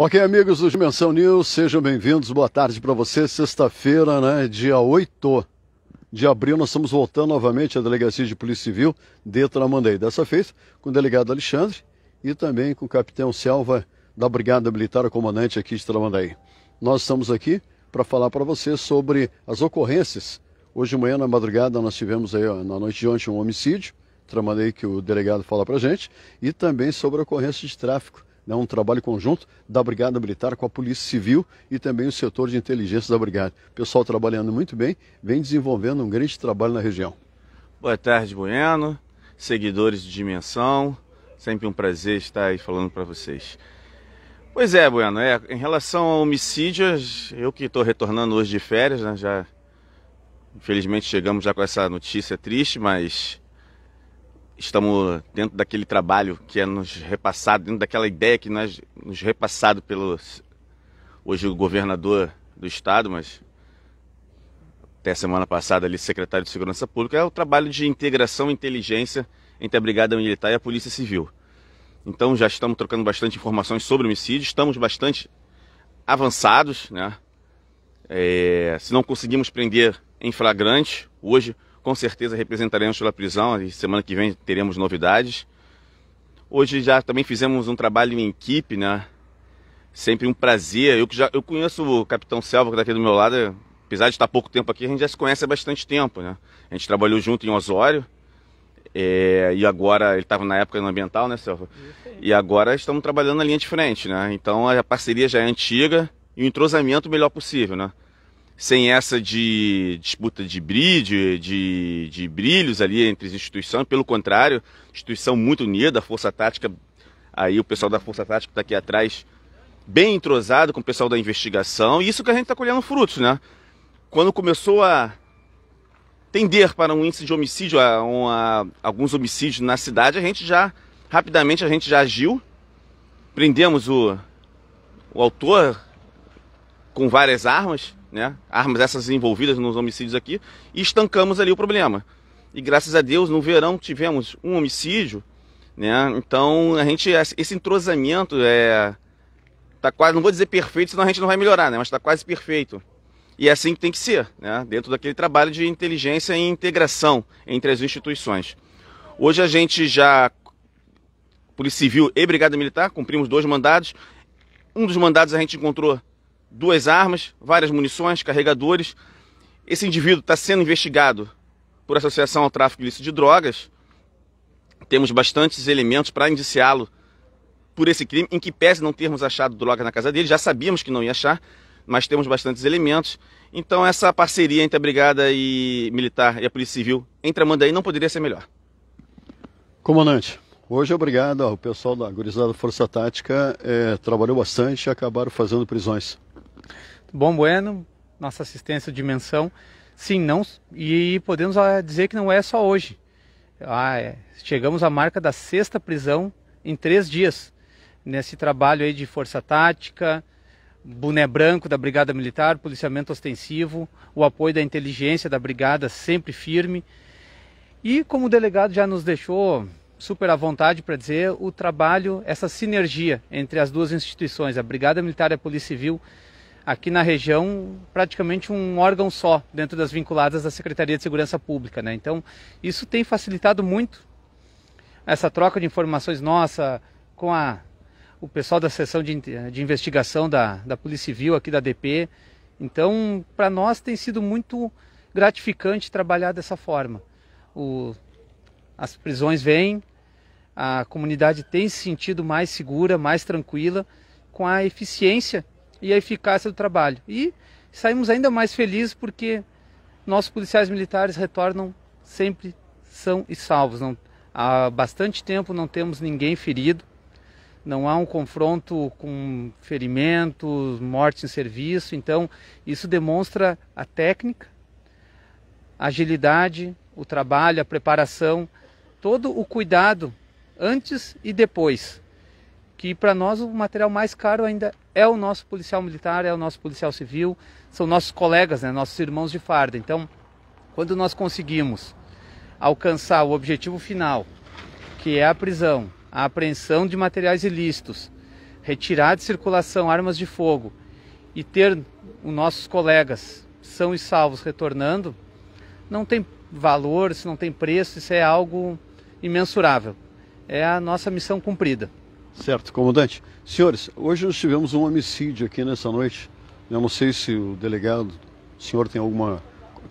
Ok, amigos do Dimensão News, sejam bem-vindos. Boa tarde para vocês. Sexta-feira, né, dia 8 de abril, nós estamos voltando novamente à Delegacia de Polícia Civil, de Mandei. Dessa vez com o delegado Alexandre e também com o capitão Selva da Brigada Militar, o comandante aqui de Tramandaí. Nós estamos aqui para falar para vocês sobre as ocorrências. Hoje de manhã, na madrugada, nós tivemos aí, na noite de ontem, um homicídio, Tramandaí que o delegado fala para gente, e também sobre a ocorrência de tráfico né, um trabalho conjunto da Brigada Militar com a Polícia Civil e também o setor de inteligência da Brigada. O pessoal trabalhando muito bem, vem desenvolvendo um grande trabalho na região. Boa tarde, Bueno, seguidores de Dimensão, sempre um prazer estar aí falando para vocês. Pois é, Bueno, é, em relação a homicídios, eu que estou retornando hoje de férias, né, já infelizmente chegamos já com essa notícia triste, mas estamos dentro daquele trabalho que é nos repassado, dentro daquela ideia que nós nos repassado pelo hoje o governador do estado, mas até semana passada ali secretário de Segurança Pública, é o trabalho de integração e inteligência entre a Brigada Militar e a Polícia Civil. Então já estamos trocando bastante informações sobre homicídio, estamos bastante avançados, né? É, se não conseguimos prender em flagrante, hoje com certeza representaremos pela prisão. E semana que vem teremos novidades. Hoje já também fizemos um trabalho em equipe, né? Sempre um prazer. Eu já eu conheço o Capitão Selva que está aqui do meu lado, apesar de estar pouco tempo aqui, a gente já se conhece há bastante tempo, né? A gente trabalhou junto em Osório. É, e agora ele estava na época no ambiental, né, Selva? E agora estamos trabalhando na linha de frente, né? Então a parceria já é antiga e o entrosamento o melhor possível, né? sem essa de disputa de brilho, de, de brilhos ali entre as instituições, pelo contrário, instituição muito unida, a Força Tática, aí o pessoal da Força Tática está aqui atrás, bem entrosado com o pessoal da investigação, e isso que a gente está colhendo frutos, né? Quando começou a tender para um índice de homicídio, a, uma, alguns homicídios na cidade, a gente já, rapidamente, a gente já agiu, prendemos o, o autor com várias armas, né? Armas essas envolvidas nos homicídios aqui e estancamos ali o problema. E graças a Deus, no verão tivemos um homicídio, né? Então, a gente esse entrosamento é tá quase, não vou dizer perfeito, senão a gente não vai melhorar, né? Mas está quase perfeito. E é assim que tem que ser, né? Dentro daquele trabalho de inteligência e integração entre as instituições. Hoje a gente já Polícia Civil e Brigada Militar, cumprimos dois mandados. Um dos mandados a gente encontrou duas armas, várias munições, carregadores. Esse indivíduo está sendo investigado por associação ao tráfico ilícito de drogas. Temos bastantes elementos para indiciá-lo por esse crime, em que pese não termos achado droga na casa dele, já sabíamos que não ia achar, mas temos bastantes elementos. Então essa parceria entre a Brigada e Militar e a Polícia Civil entre Amandaí não poderia ser melhor. Comandante, hoje obrigado ao pessoal da Gurizada Força Tática, é, trabalhou bastante e acabaram fazendo prisões. Bom Bueno, nossa assistência dimensão. Sim, não, e podemos ah, dizer que não é só hoje. Ah, é. Chegamos à marca da sexta prisão em três dias. Nesse trabalho aí de força tática, boné branco da Brigada Militar, policiamento ostensivo, o apoio da inteligência da Brigada sempre firme. E como o delegado já nos deixou super à vontade para dizer, o trabalho, essa sinergia entre as duas instituições, a Brigada Militar e a Polícia Civil, aqui na região praticamente um órgão só dentro das vinculadas da Secretaria de Segurança Pública. Né? Então, isso tem facilitado muito essa troca de informações nossa com a, o pessoal da seção de, de investigação da, da Polícia Civil aqui da DP. Então, para nós tem sido muito gratificante trabalhar dessa forma. O, as prisões vêm, a comunidade tem se sentido mais segura, mais tranquila, com a eficiência e a eficácia do trabalho. E saímos ainda mais felizes porque nossos policiais militares retornam sempre são e salvos. Não, há bastante tempo não temos ninguém ferido, não há um confronto com ferimentos, mortes em serviço, então isso demonstra a técnica, a agilidade, o trabalho, a preparação, todo o cuidado antes e depois que para nós o material mais caro ainda é o nosso policial militar, é o nosso policial civil, são nossos colegas, né, nossos irmãos de farda. Então, quando nós conseguimos alcançar o objetivo final, que é a prisão, a apreensão de materiais ilícitos, retirar de circulação armas de fogo e ter os nossos colegas são e salvos retornando, não tem valor, isso não tem preço, isso é algo imensurável. É a nossa missão cumprida. Certo, comandante. Senhores, hoje nós tivemos um homicídio aqui nessa noite. Eu não sei se o delegado, o senhor tem alguma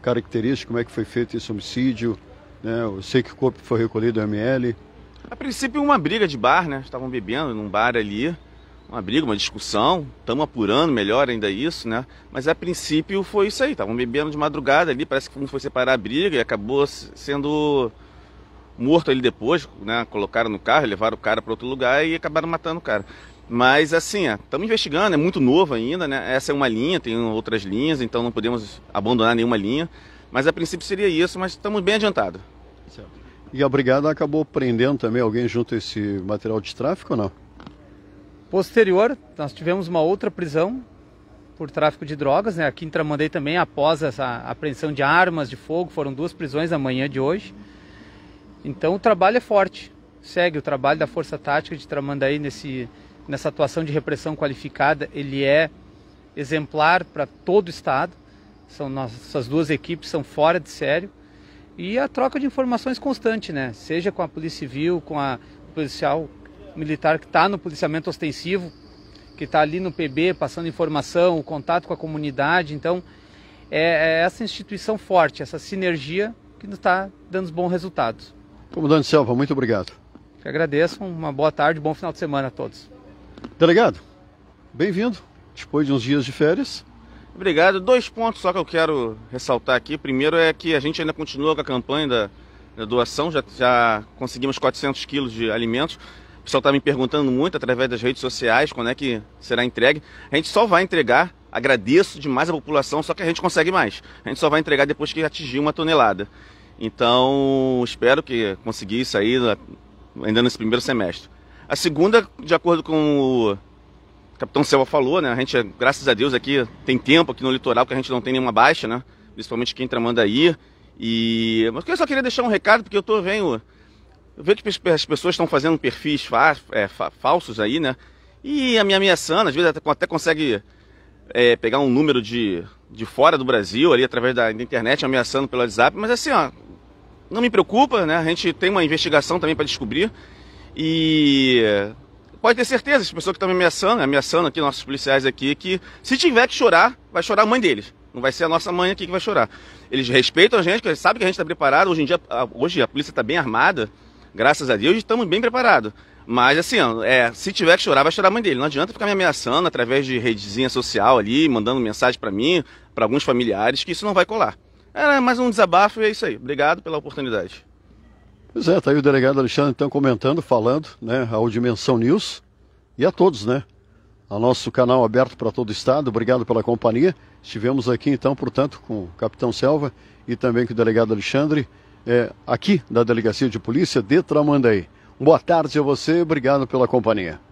característica, como é que foi feito esse homicídio. Né? Eu sei que o corpo foi recolhido ao ML. A princípio, uma briga de bar, né? Estavam bebendo num bar ali. Uma briga, uma discussão. Estamos apurando melhor ainda isso, né? Mas a princípio foi isso aí. Estavam bebendo de madrugada ali. Parece que um foi separar a briga e acabou sendo morto ali depois, né? Colocaram no carro, levaram o cara para outro lugar e acabaram matando o cara. Mas assim, estamos investigando, é muito novo ainda, né? Essa é uma linha, tem outras linhas, então não podemos abandonar nenhuma linha. Mas a princípio seria isso, mas estamos bem adiantados. E a brigada acabou prendendo também alguém junto a esse material de tráfico ou não? Posterior, nós tivemos uma outra prisão por tráfico de drogas, né? Aqui em Tramandei também, após essa apreensão de armas de fogo, foram duas prisões na manhã de hoje. Então o trabalho é forte, segue o trabalho da Força Tática de Tramandaí nesse, nessa atuação de repressão qualificada, ele é exemplar para todo o Estado, são nossas duas equipes são fora de sério, e a troca de informações constante, né? seja com a Polícia Civil, com a policial militar que está no policiamento ostensivo, que está ali no PB passando informação, o contato com a comunidade. Então, é, é essa instituição forte, essa sinergia que está dando bons resultados. Comandante Selva, muito obrigado. Eu agradeço, uma boa tarde, bom final de semana a todos. Delegado, bem-vindo, depois de uns dias de férias. Obrigado. Dois pontos só que eu quero ressaltar aqui. Primeiro é que a gente ainda continua com a campanha da, da doação, já, já conseguimos 400 quilos de alimentos. O pessoal está me perguntando muito através das redes sociais quando é que será entregue. A gente só vai entregar, agradeço demais a população, só que a gente consegue mais. A gente só vai entregar depois que atingir uma tonelada. Então, espero que conseguir isso aí né, ainda nesse primeiro semestre. A segunda, de acordo com o Capitão Selva falou, né? A gente, graças a Deus, aqui tem tempo aqui no litoral que a gente não tem nenhuma baixa, né? Principalmente quem tramanda aí. E mas eu só queria deixar um recado porque eu tô vendo, eu vejo que as pessoas estão fazendo perfis fa... É, fa... falsos aí, né? E a minha ameaçando, às vezes até, até consegue é, pegar um número de, de fora do Brasil ali através da, da internet, ameaçando pelo WhatsApp, mas assim, ó, não me preocupa, né? A gente tem uma investigação também para descobrir. E pode ter certeza, as pessoas que estão me ameaçando, ameaçando aqui nossos policiais aqui, que se tiver que chorar, vai chorar a mãe deles. Não vai ser a nossa mãe aqui que vai chorar. Eles respeitam a gente, eles sabem que a gente está preparado. Hoje em dia, a, hoje a polícia está bem armada, graças a Deus, estamos bem preparados. Mas assim, é, se tiver que chorar, vai chorar a mãe dele. Não adianta ficar me ameaçando através de redezinha social ali, mandando mensagem para mim, para alguns familiares, que isso não vai colar. Era mais um desabafo e é isso aí. Obrigado pela oportunidade. Pois é, tá aí o delegado Alexandre então comentando, falando, né, ao Dimensão News e a todos, né? Ao nosso canal aberto para todo o estado. Obrigado pela companhia. Estivemos aqui então, portanto, com o capitão Selva e também com o delegado Alexandre, é, aqui da Delegacia de Polícia de Tramandaí. Boa tarde a você, obrigado pela companhia.